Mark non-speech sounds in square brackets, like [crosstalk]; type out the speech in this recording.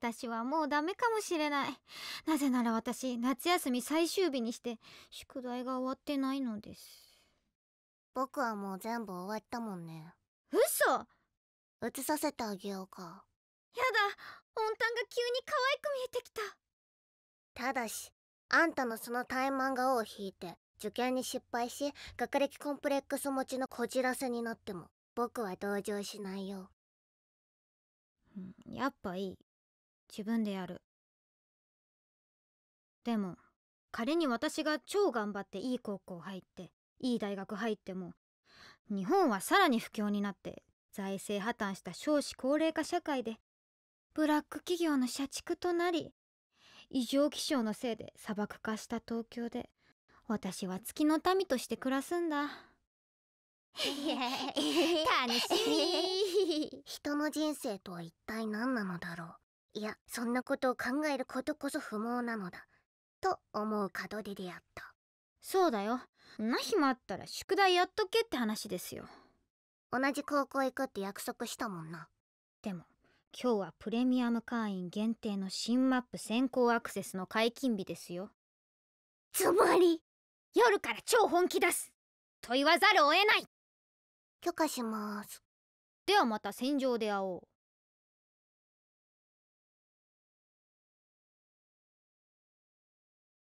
私はもうダメかもしれないなぜなら私夏休み最終日にして宿題が終わってないのです僕はもう全部終わったもんね嘘映させてあげようかやだ温炭が急に可愛く見えてきたただしあんたのその怠慢顔を引いて受験に失敗し学歴コンプレックス持ちのこじらせになっても僕は同情しないよやっぱいい自分でやるでも仮に私が超頑張っていい高校入っていい大学入っても日本はさらに不況になって財政破綻した少子高齢化社会でブラック企業の社畜となり異常気象のせいで砂漠化した東京で私は月の民として暮らすんだ楽しみ [laughs] 人の人生とは一体何なのだろういやそんなことを考えることこそ不毛なのだと思う門出であったそうだよな暇あったら宿題やっとけって話ですよ同じ高校行くって約束したもんなでも今日はプレミアム会員限定の新マップ先行アクセスの解禁日ですよつまり夜から超本気出すと言わざるを得ない許可しますではまた戦場で会おう